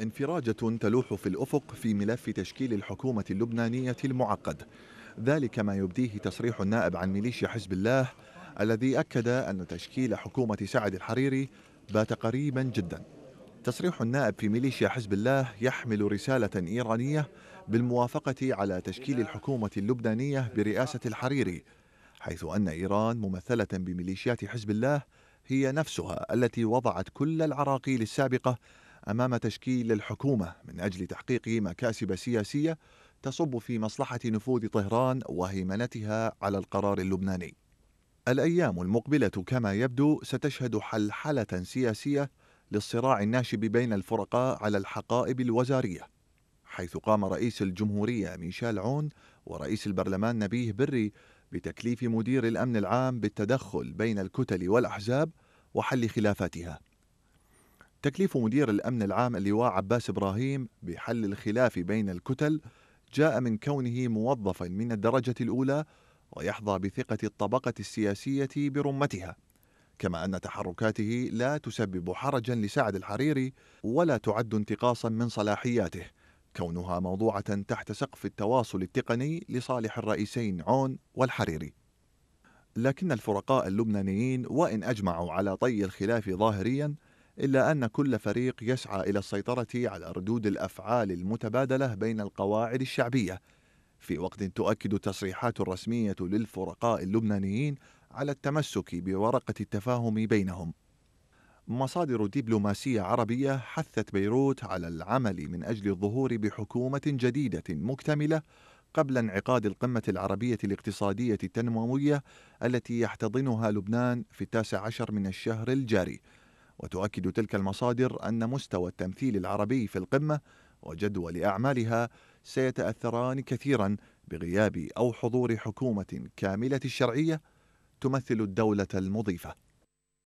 انفراجة تلوح في الأفق في ملف تشكيل الحكومة اللبنانية المعقد ذلك ما يبديه تصريح النائب عن ميليشيا حزب الله الذي أكد أن تشكيل حكومة سعد الحريري بات قريبا جدا تصريح النائب في ميليشيا حزب الله يحمل رسالة إيرانية بالموافقة على تشكيل الحكومة اللبنانية برئاسة الحريري حيث أن إيران ممثلة بميليشيات حزب الله هي نفسها التي وضعت كل العراقيل السابقة امام تشكيل الحكومه من اجل تحقيق مكاسب سياسيه تصب في مصلحه نفوذ طهران وهيمنتها على القرار اللبناني. الايام المقبله كما يبدو ستشهد حلحله سياسيه للصراع الناشب بين الفرقاء على الحقائب الوزاريه. حيث قام رئيس الجمهوريه ميشيل عون ورئيس البرلمان نبيه بري بتكليف مدير الامن العام بالتدخل بين الكتل والاحزاب وحل خلافاتها. تكليف مدير الأمن العام اللواء عباس إبراهيم بحل الخلاف بين الكتل جاء من كونه موظفا من الدرجة الأولى ويحظى بثقة الطبقة السياسية برمتها كما أن تحركاته لا تسبب حرجا لسعد الحريري ولا تعد انتقاصا من صلاحياته كونها موضوعة تحت سقف التواصل التقني لصالح الرئيسين عون والحريري لكن الفرقاء اللبنانيين وإن أجمعوا على طي الخلاف ظاهريا إلا أن كل فريق يسعى إلى السيطرة على ردود الأفعال المتبادلة بين القواعد الشعبية في وقت تؤكد التصريحات الرسمية للفرقاء اللبنانيين على التمسك بورقة التفاهم بينهم مصادر دبلوماسية عربية حثت بيروت على العمل من أجل الظهور بحكومة جديدة مكتملة قبل انعقاد القمة العربية الاقتصادية التنموية التي يحتضنها لبنان في التاسع عشر من الشهر الجاري وتؤكد تلك المصادر أن مستوى التمثيل العربي في القمة وجدول أعمالها سيتأثران كثيرا بغياب أو حضور حكومة كاملة الشرعية تمثل الدولة المضيفة